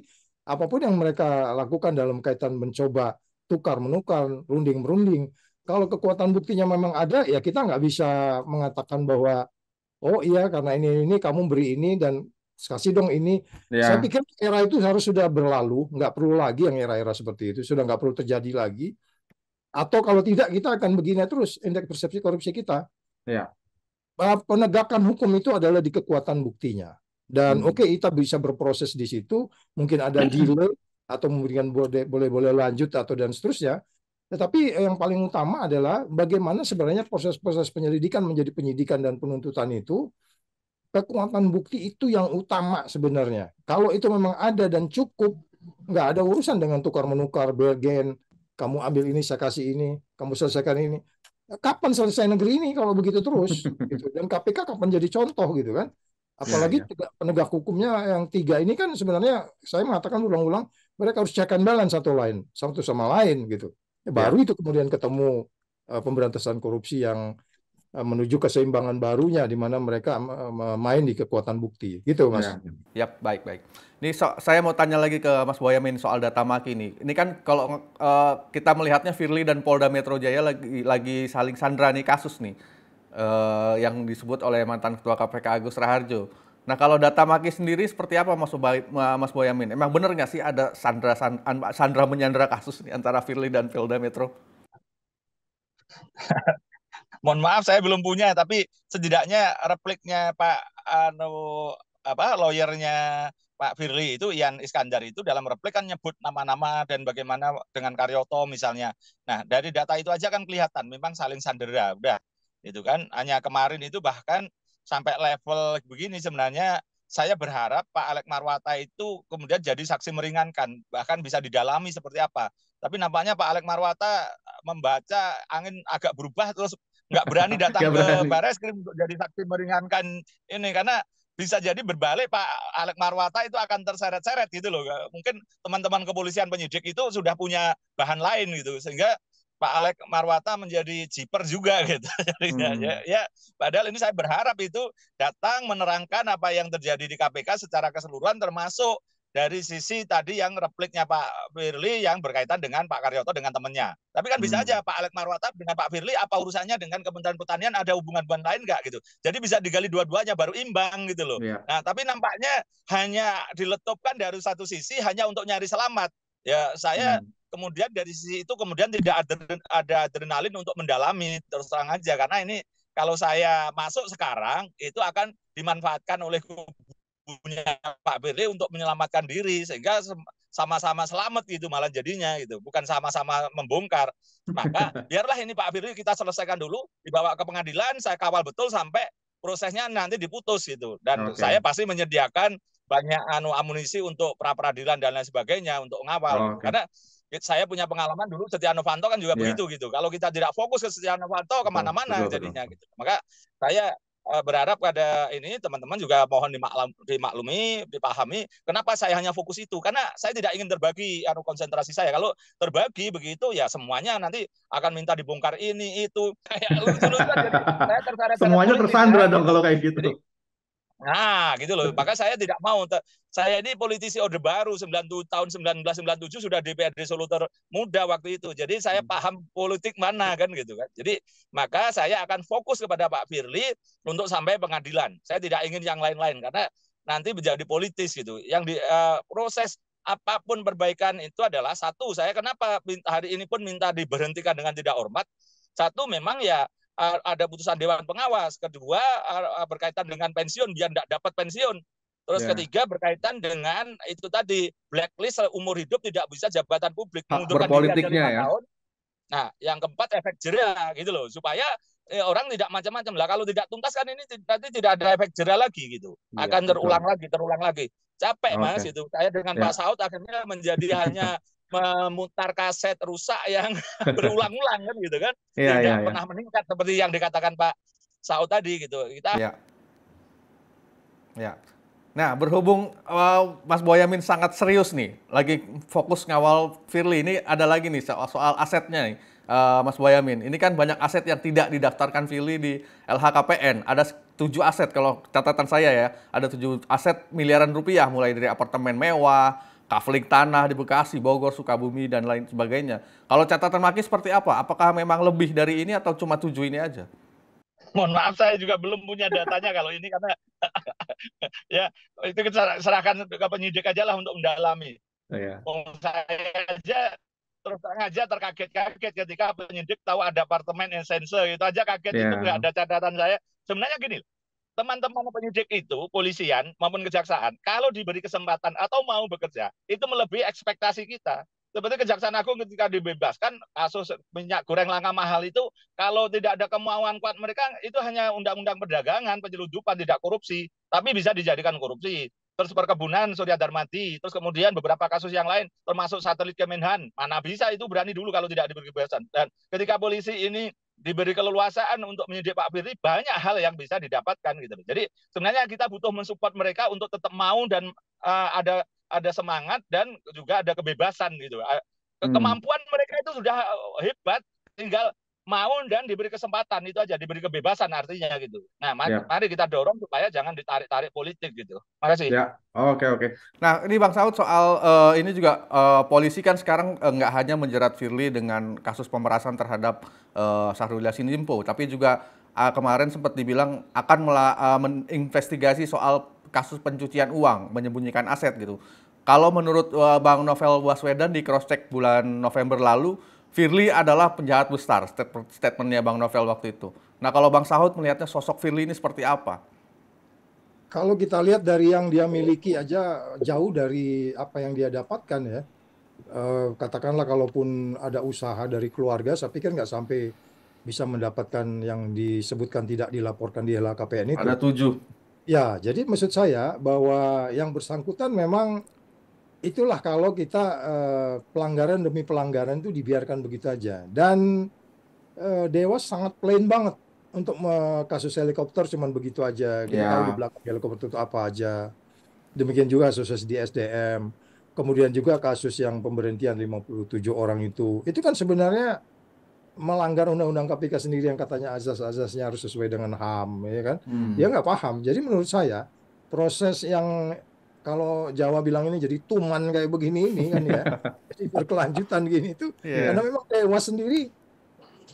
apapun yang mereka lakukan dalam kaitan mencoba tukar menukar, runding merunding, kalau kekuatan buktinya memang ada, ya kita nggak bisa mengatakan bahwa oh iya karena ini ini kamu beri ini dan kasih dong ini. Ya. Saya pikir era itu harus sudah berlalu, nggak perlu lagi yang era-era seperti itu, sudah nggak perlu terjadi lagi. Atau kalau tidak kita akan begini terus indeks persepsi korupsi kita. Ya. Penegakan hukum itu adalah di kekuatan buktinya. Dan hmm. oke okay, kita bisa berproses di situ, mungkin ada hmm. dealer atau memberikan boleh-boleh lanjut atau dan seterusnya. Tetapi yang paling utama adalah bagaimana sebenarnya proses-proses penyelidikan menjadi penyidikan dan penuntutan itu kekuatan bukti itu yang utama sebenarnya. Kalau itu memang ada dan cukup, nggak ada urusan dengan tukar menukar, bergen, kamu ambil ini saya kasih ini, kamu selesaikan ini. Kapan selesai negeri ini kalau begitu terus? gitu. Dan KPK kapan jadi contoh gitu kan? Apalagi ya, ya. penegak hukumnya yang tiga ini kan sebenarnya saya mengatakan ulang-ulang mereka harus check and balance satu lain, satu sama lain gitu. Ya, baru ya. itu kemudian ketemu eh, pemberantasan korupsi yang Eh, menuju keseimbangan barunya di mana mereka main di kekuatan bukti. Gitu Mas. Ya, yep, baik baik. Ini so, saya mau tanya lagi ke Mas Boyamin soal data maki ini. Ini kan kalau uh, kita melihatnya Firly dan Polda Metro Jaya lagi lagi saling sandra nih kasus nih. Uh, yang disebut oleh mantan ketua KPK Agus Raharjo. Nah kalau data maki sendiri seperti apa Mas, Ubay, Mas Boyamin? Emang benar nggak sih ada sandra sandra menyandra kasus nih antara Firly dan Polda Metro? mohon maaf saya belum punya tapi setidaknya repliknya Pak anu apa lawyernya Pak Firly itu Ian Iskandar itu dalam replik kan nyebut nama-nama dan bagaimana dengan Karyoto misalnya. Nah, dari data itu aja kan kelihatan memang saling sandera udah. Itu kan hanya kemarin itu bahkan sampai level begini sebenarnya saya berharap Pak Alek Marwata itu kemudian jadi saksi meringankan bahkan bisa didalami seperti apa. Tapi nampaknya Pak Alek Marwata membaca angin agak berubah terus nggak berani datang ke baris krim untuk jadi saksi meringankan ini karena bisa jadi berbalik Pak Alek Marwata itu akan terseret-seret gitu loh. Mungkin teman-teman kepolisian penyidik itu sudah punya bahan lain gitu sehingga Pak Alek Marwata menjadi jiper juga gitu. Hmm. ya, ya, padahal ini saya berharap itu datang menerangkan apa yang terjadi di KPK secara keseluruhan termasuk dari sisi tadi yang repliknya Pak Firly yang berkaitan dengan Pak Karyoto dengan temannya. Tapi kan bisa hmm. aja Pak Alek Marwata dengan Pak Firly apa urusannya dengan Kementerian Pertanian ada hubungan-hubungan lain nggak gitu. Jadi bisa digali dua-duanya baru imbang gitu loh. Yeah. Nah, tapi nampaknya hanya diletupkan dari satu sisi hanya untuk nyari selamat. Ya, saya hmm. kemudian dari sisi itu kemudian tidak ada ada adrenalin untuk mendalami terus terang aja karena ini kalau saya masuk sekarang itu akan dimanfaatkan oleh punya Pak Firly untuk menyelamatkan diri sehingga sama-sama selamat gitu malah jadinya gitu bukan sama-sama membongkar maka biarlah ini Pak Firly kita selesaikan dulu dibawa ke pengadilan saya kawal betul sampai prosesnya nanti diputus gitu dan okay. saya pasti menyediakan banyak anu amunisi untuk pra peradilan dan lain sebagainya untuk ngawal oh, okay. karena saya punya pengalaman dulu Setia Novanto kan juga yeah. begitu gitu. Kalau kita tidak fokus ke Setia Novanto kemana-mana jadinya gitu. Maka saya Eh, berharap pada ini teman-teman juga mohon dimaklumi, dipahami kenapa saya hanya fokus itu karena saya tidak ingin terbagi anu konsentrasi saya. Kalau terbagi begitu ya semuanya nanti akan minta dibongkar ini itu kayak lucu-lucu Semuanya tersandra ya. dong kalau kayak gitu. Jadi, Nah, gitu loh. Maka saya tidak mau. Saya ini politisi orde baru 90 tahun 1997 sudah DPRD Solo muda waktu itu. Jadi saya hmm. paham politik mana kan gitu kan. Jadi maka saya akan fokus kepada Pak Firly untuk sampai pengadilan. Saya tidak ingin yang lain-lain karena nanti menjadi politis gitu. Yang di uh, proses apapun perbaikan itu adalah satu saya kenapa hari ini pun minta diberhentikan dengan tidak hormat. Satu memang ya ada putusan dewan pengawas, kedua berkaitan dengan pensiun dia tidak dapat pensiun. Terus yeah. ketiga berkaitan dengan itu tadi blacklist umur hidup tidak bisa jabatan publik Hak mengundurkan diri ya. tahun. Nah, yang keempat efek jera gitu loh supaya eh, orang tidak macam-macam lah. Kalau tidak tuntas kan ini nanti tidak ada efek jera lagi gitu. Yeah, Akan terulang betul. lagi, terulang lagi. Capek okay. mas itu. Saya dengan yeah. Pak Saud akhirnya menjadi hanya memutar kaset rusak yang berulang-ulang kan gitu kan yeah, tidak yeah, iya. pernah yeah. meningkat seperti yang dikatakan Pak Saud tadi gitu kita yeah. ya yeah. nah berhubung uh, Mas Boyamin sangat serius nih lagi fokus ngawal Firly ini ada lagi nih soal, soal asetnya nih uh, Mas Boyamin ini kan banyak aset yang tidak didaftarkan Firly di LHKPN ada tujuh aset kalau catatan saya ya ada tujuh aset miliaran rupiah mulai dari apartemen mewah kafling tanah di Bekasi, Bogor, Sukabumi, dan lain sebagainya. Kalau catatan Maki seperti apa? Apakah memang lebih dari ini atau cuma tujuh ini aja? Mohon maaf saya juga belum punya datanya kalau ini karena ya itu kita serahkan ke penyidik aja lah untuk mendalami. Oh, ya. Saya aja terus terang aja terkaget-kaget ketika penyidik tahu ada apartemen yang sensor itu aja kaget ya. itu iya. nggak ada catatan saya. Sebenarnya gini, teman-teman penyidik itu, polisian maupun kejaksaan, kalau diberi kesempatan atau mau bekerja, itu melebihi ekspektasi kita. Seperti Kejaksaan aku ketika dibebaskan kasus minyak goreng langka mahal itu, kalau tidak ada kemauan kuat mereka, itu hanya undang-undang perdagangan, penyelundupan, tidak korupsi. Tapi bisa dijadikan korupsi. Terus perkebunan Surya Darmadi, terus kemudian beberapa kasus yang lain, termasuk satelit Kemenhan. Mana bisa itu berani dulu kalau tidak diberi kebebasan. Dan ketika polisi ini diberi keleluasaan untuk menyidik Pak Firly banyak hal yang bisa didapatkan gitu Jadi sebenarnya kita butuh mensupport mereka untuk tetap mau dan uh, ada ada semangat dan juga ada kebebasan gitu. Eh, hmm. Kemampuan mereka itu sudah eh, hebat, tinggal mau dan diberi kesempatan itu aja diberi kebebasan artinya gitu. Nah, mari, ya. mari kita dorong supaya jangan ditarik-tarik politik gitu. Makasih. Ya, oke okay, oke. Okay. Nah, ini Bang Saud soal uh, ini juga uh, polisi kan sekarang uh, hanya menjerat Firly dengan kasus pemerasan terhadap uh, Syahrul Yassin Limpo, tapi juga uh, kemarin sempat dibilang akan mela, uh, meninvestigasi soal kasus pencucian uang, menyembunyikan aset gitu. Kalau menurut uh, Bang Novel Baswedan di cross check bulan November lalu Firly adalah penjahat besar, statementnya Bang Novel waktu itu. Nah kalau Bang Sahut melihatnya sosok Firly ini seperti apa? Kalau kita lihat dari yang dia miliki aja jauh dari apa yang dia dapatkan ya. Eh, katakanlah kalaupun ada usaha dari keluarga, saya pikir nggak sampai bisa mendapatkan yang disebutkan tidak dilaporkan di LHKPN itu. Ada tujuh. Ya, jadi maksud saya bahwa yang bersangkutan memang itulah kalau kita eh, pelanggaran demi pelanggaran itu dibiarkan begitu aja. Dan eh, Dewas sangat plain banget untuk kasus helikopter cuman begitu aja. Kita yeah. tahu di belakang helikopter itu apa aja. Demikian juga kasus di SDM. Kemudian juga kasus yang pemberhentian 57 orang itu. Itu kan sebenarnya melanggar undang-undang KPK sendiri yang katanya azas-azasnya harus sesuai dengan HAM, ya kan? Hmm. Dia nggak paham. Jadi menurut saya proses yang kalau Jawa bilang ini jadi tuman kayak begini ini kan ya jadi berkelanjutan gini itu yeah. Iya. karena memang dewa sendiri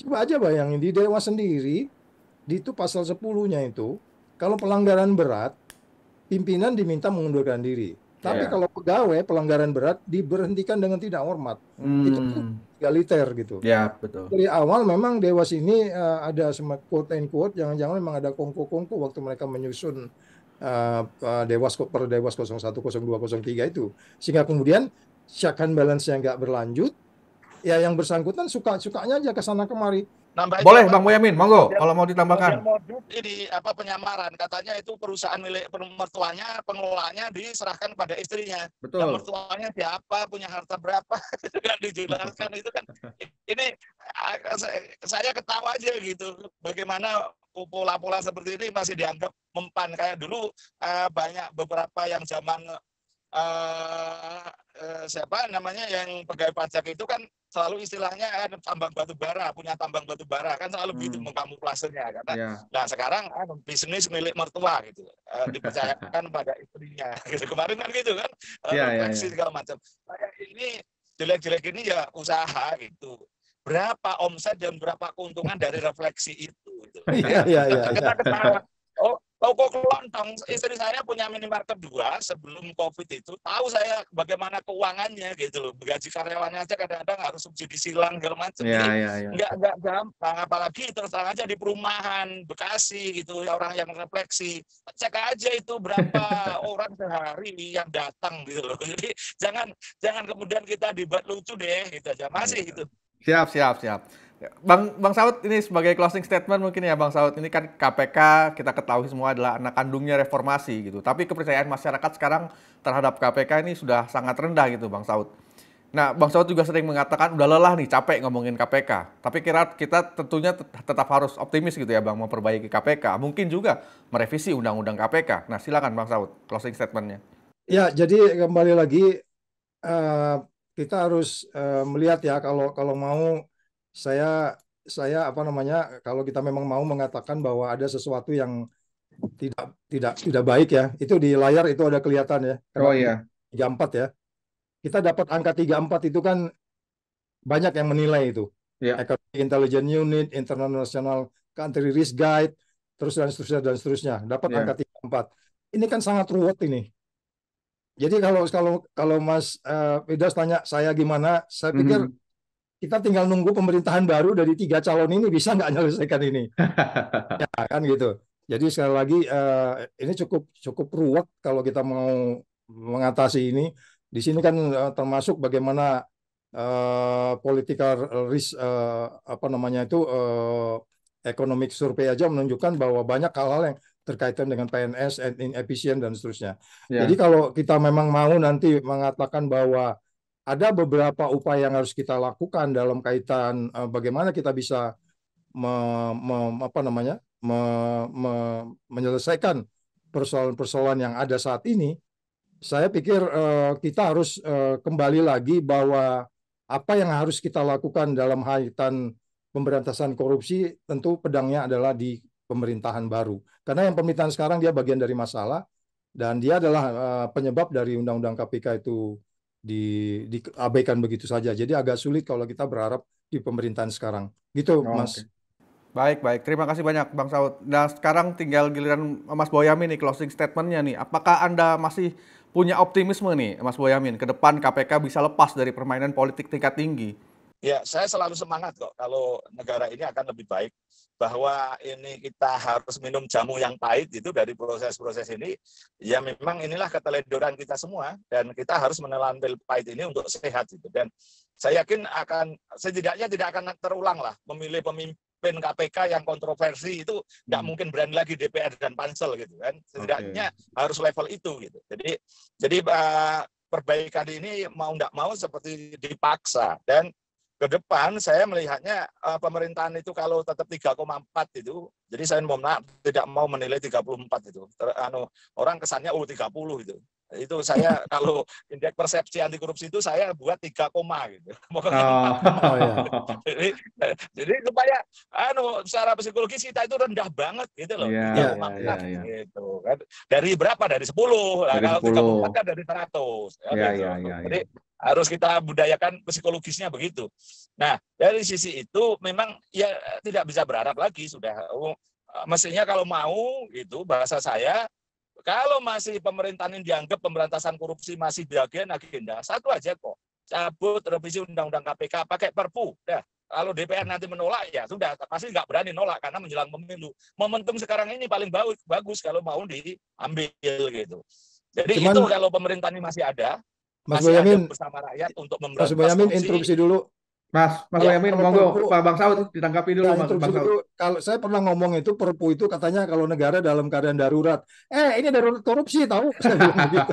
coba aja bayangin di dewa sendiri di itu pasal 10-nya itu kalau pelanggaran berat pimpinan diminta mengundurkan diri tapi yeah. kalau pegawai pelanggaran berat diberhentikan dengan tidak hormat hmm. itu egaliter gitu ya yeah, betul dari awal memang dewas ini uh, eh, ada semacam quote and quote jangan-jangan memang ada kongko-kongko waktu mereka menyusun Eh, eh, Dewas per Dewas 01, 02, 03 itu. Sehingga kemudian check and balance yang nggak berlanjut, ya yang bersangkutan suka sukanya aja ke sana kemari. Nambahin Boleh Bang Boyamin, monggo kalau mau ditambahkan. ini apa penyamaran katanya itu perusahaan milik mertuanya, pengelolaannya diserahkan pada istrinya. Betul. Dan mertuanya siapa, punya harta berapa itu kan dijelaskan itu kan. Ini ah, saya ketawa aja gitu. Bagaimana pola-pola seperti ini masih dianggap mempan kayak dulu eh, banyak beberapa yang zaman uh, siapa namanya yang pegawai pajak itu kan selalu istilahnya ada kan tambang batu bara, punya tambang batu bara kan selalu hmm. begitu mengkamuflasenya kata. Iya. Yeah. Nah, sekarang eh, bisnis milik mertua gitu. Uh, dipercayakan pada istrinya gitu. Kemarin kan gitu kan. Uh, yeah, yeah, yeah. segala macam. Nah, ini jelek-jelek ini ya usaha gitu berapa omset dan berapa keuntungan dari refleksi itu. Gitu. Iya, iya, iya, iya. Kita ketahuan Toko kelontong istri saya punya minimarket dua sebelum covid itu tahu saya bagaimana keuangannya gitu loh gaji karyawannya aja kadang-kadang harus subsidi silang segala macam ya, ya, ya. nggak nggak gampang apalagi terus terang aja di perumahan Bekasi gitu ya orang yang refleksi cek aja itu berapa orang sehari yang datang gitu loh jadi jangan jangan kemudian kita dibuat lucu deh gitu aja masih ya. itu siap siap siap Bang Bang Saud ini sebagai closing statement mungkin ya Bang Saud ini kan KPK kita ketahui semua adalah anak kandungnya reformasi gitu. Tapi kepercayaan masyarakat sekarang terhadap KPK ini sudah sangat rendah gitu Bang Saud. Nah, Bang Saud juga sering mengatakan udah lelah nih, capek ngomongin KPK. Tapi kira kita tentunya tetap harus optimis gitu ya Bang memperbaiki KPK. Mungkin juga merevisi undang-undang KPK. Nah, silakan Bang Saud closing statementnya. Ya, jadi kembali lagi uh, kita harus uh, melihat ya kalau kalau mau saya saya apa namanya kalau kita memang mau mengatakan bahwa ada sesuatu yang tidak tidak tidak baik ya itu di layar itu ada kelihatan ya oh iya tiga empat ya kita dapat angka tiga empat itu kan banyak yang menilai itu yeah. Economic Intelligence Unit International Country Risk Guide terus dan seterusnya dan seterusnya dapat yeah. angka tiga empat ini kan sangat ruwet ini jadi kalau kalau kalau Mas uh, eh, Pidas tanya saya gimana saya pikir mm -hmm kita tinggal nunggu pemerintahan baru dari tiga calon ini bisa nggak menyelesaikan ini, ya kan gitu. Jadi sekali lagi uh, ini cukup cukup ruwet kalau kita mau mengatasi ini. Di sini kan uh, termasuk bagaimana uh, political risk uh, apa namanya itu uh, economic survey aja menunjukkan bahwa banyak hal-hal yang terkaitan dengan PNS and inefficient dan seterusnya. Yeah. Jadi kalau kita memang mau nanti mengatakan bahwa ada beberapa upaya yang harus kita lakukan dalam kaitan uh, bagaimana kita bisa me, me, apa namanya me, me, menyelesaikan persoalan-persoalan yang ada saat ini. Saya pikir uh, kita harus uh, kembali lagi bahwa apa yang harus kita lakukan dalam kaitan pemberantasan korupsi tentu pedangnya adalah di pemerintahan baru. Karena yang pemerintahan sekarang dia bagian dari masalah dan dia adalah uh, penyebab dari undang-undang KPK itu di diabaikan begitu saja. Jadi agak sulit kalau kita berharap di pemerintahan sekarang. Gitu, oh, Mas. Okay. Baik, baik. Terima kasih banyak, Bang Saud. Nah, sekarang tinggal giliran Mas Boyamin nih closing statement-nya nih. Apakah Anda masih punya optimisme nih, Mas Boyamin, ke depan KPK bisa lepas dari permainan politik tingkat tinggi? Ya, saya selalu semangat kok kalau negara ini akan lebih baik. Bahwa ini kita harus minum jamu yang pahit itu dari proses-proses ini, ya memang inilah keteledoran kita semua dan kita harus menelan pil pahit ini untuk sehat gitu. Dan saya yakin akan setidaknya tidak akan terulang lah memilih pemimpin KPK yang kontroversi itu nggak hmm. mungkin berani lagi DPR dan pansel gitu kan. Setidaknya okay. harus level itu gitu. Jadi jadi uh, perbaikan ini mau nggak mau seperti dipaksa dan ke depan saya melihatnya eh, pemerintahan itu kalau tetap 3,4 itu jadi saya mau tidak mau menilai 34 itu Ter, anu, orang kesannya oh 30 itu itu saya kalau indeks persepsi anti korupsi itu saya buat 3 koma gitu oh, oh, iya. jadi, jadi supaya anu secara psikologis kita itu rendah banget gitu loh yeah, yeah, yeah, yeah. gitu kan dari berapa dari 10 nah, dari nah, kalau 10. 34 kan dari 100 ya, yeah, gitu. yeah, yeah, iya. jadi yeah harus kita budayakan psikologisnya begitu. Nah, dari sisi itu memang ya tidak bisa berharap lagi sudah oh, mestinya kalau mau itu bahasa saya kalau masih pemerintahan yang dianggap pemberantasan korupsi masih bagian agenda, satu aja kok. Cabut revisi Undang-Undang KPK pakai perpu. Dah. Kalau DPR nanti menolak ya sudah pasti nggak berani nolak karena menjelang pemilu. Momentum sekarang ini paling bagus kalau mau diambil gitu. Jadi Cuman, itu kalau pemerintah ini masih ada, Mas Boyamin, bersama rakyat untuk memberantas Mas Boyamin korupsi. instruksi dulu. Mas, Mas ya, Boyamin, monggo Pak Bang Saud ditangkapi dulu, ya, Mas Bang Saud. Kalau saya pernah ngomong itu perpu itu katanya kalau negara dalam keadaan darurat. Eh, ini darurat korupsi tahu? Saya bilang begitu.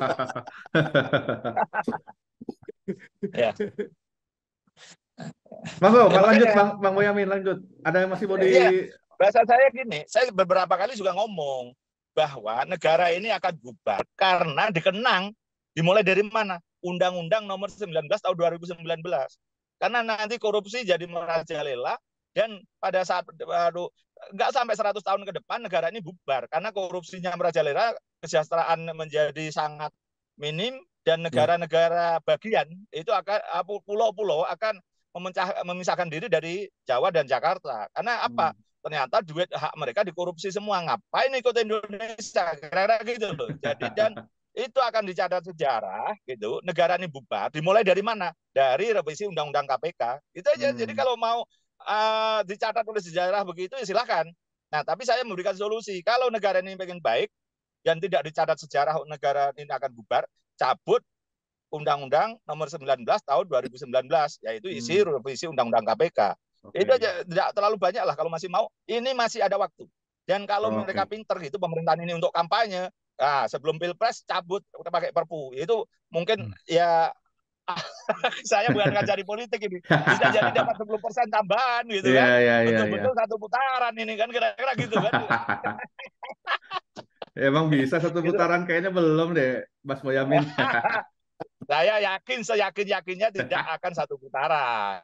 Mas Mas ya, Pak ya, lanjut Bang, Bang Boyamin lanjut. Ada yang masih mau di ya, Bahasa saya gini, saya beberapa kali juga ngomong bahwa negara ini akan bubar karena dikenang dimulai dari mana? Undang-Undang Nomor 19 Tahun 2019. Karena nanti korupsi jadi merajalela dan pada saat baru nggak sampai 100 tahun ke depan negara ini bubar karena korupsinya merajalela, kesejahteraan menjadi sangat minim dan iya. negara-negara bagian itu akan pulau-pulau akan memecah, memisahkan diri dari Jawa dan Jakarta. Karena apa? Hmm. Ternyata duit hak mereka dikorupsi semua. Ngapain ikut Indonesia? Kira-kira gitu loh. Jadi dan itu akan dicatat sejarah gitu negara ini bubar dimulai dari mana dari revisi undang-undang KPK itu aja hmm. jadi kalau mau uh, dicatat oleh sejarah begitu ya silakan nah tapi saya memberikan solusi kalau negara ini ingin baik dan tidak dicatat sejarah negara ini akan bubar cabut undang-undang nomor 19 tahun 2019 yaitu isi hmm. revisi undang-undang KPK okay. itu aja ya. tidak terlalu banyak lah kalau masih mau ini masih ada waktu dan kalau oh, mereka okay. pinter gitu pemerintahan ini untuk kampanye Nah, sebelum pilpres cabut kita pakai perpu. Itu mungkin hmm. ya saya bukan ngajari politik ini. Bisa jadi dapat sepuluh persen tambahan gitu yeah, kan. Yeah, yeah, iya. Betul-betul yeah. satu putaran ini kan kira-kira gitu kan. Emang bisa satu gitu. putaran gitu. kayaknya belum deh, Mas Boyamin. saya yakin, seyakin yakinnya tidak akan satu putaran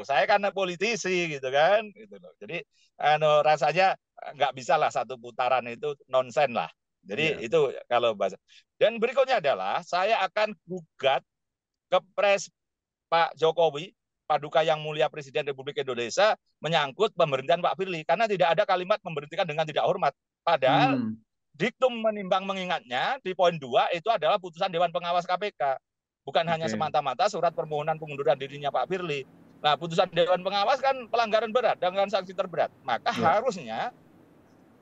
gitu. Saya karena politisi gitu kan, gitu loh. Jadi anu rasanya nggak bisa lah satu putaran itu nonsen lah. Jadi yeah. itu kalau bahasa. Dan berikutnya adalah saya akan gugat ke pres Pak Jokowi, Paduka Yang Mulia Presiden Republik Indonesia menyangkut pemberhentian Pak Firly karena tidak ada kalimat memberhentikan dengan tidak hormat. Padahal hmm. diktum menimbang mengingatnya di poin dua itu adalah putusan Dewan Pengawas KPK. Bukan okay. hanya semata-mata surat permohonan pengunduran dirinya Pak Firly, Nah, putusan dewan pengawas kan pelanggaran berat dengan kan sanksi terberat. Maka ya. harusnya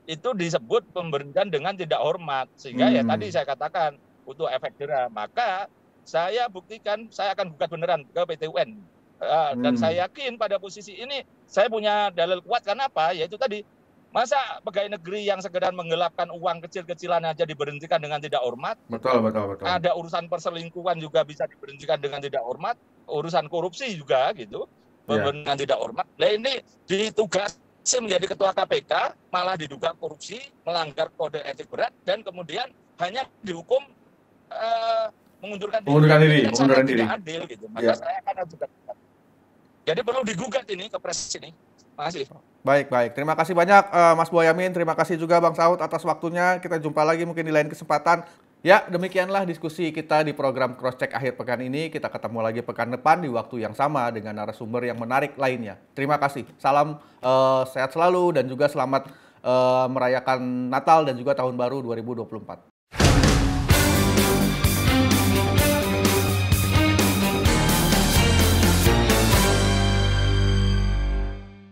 itu disebut pemberhentian dengan tidak hormat. Sehingga ya hmm. ya tadi saya katakan untuk efek jerah. Maka saya buktikan saya akan gugat beneran ke PT UN. Uh, eh, hmm. Dan saya yakin pada posisi ini saya punya dalil kuat karena apa? Ya itu tadi Masa pegawai negeri yang sekedar menggelapkan uang kecil-kecilan aja diberhentikan dengan tidak hormat? Betul, betul, betul. Ada urusan perselingkuhan juga bisa diberhentikan dengan tidak hormat, urusan korupsi juga gitu, yeah. Iya. dengan tidak hormat. Nah ini ditugasi menjadi ketua KPK, malah diduga korupsi, melanggar kode etik berat, dan kemudian hanya dihukum uh, mengundurkan diri. Mengundurkan diri, mengundurkan diri. Tidak adil gitu. Maka yeah. saya akan juga. Jadi perlu digugat ini ke pres ini. Makasih. Baik, baik. Terima kasih banyak uh, Mas Boyamin. Terima kasih juga Bang Saud atas waktunya. Kita jumpa lagi mungkin di lain kesempatan. Ya, demikianlah diskusi kita di program cross check akhir pekan ini. Kita ketemu lagi pekan depan di waktu yang sama dengan narasumber yang menarik lainnya. Terima kasih. Salam uh, sehat selalu dan juga selamat uh, merayakan Natal dan juga tahun baru 2024.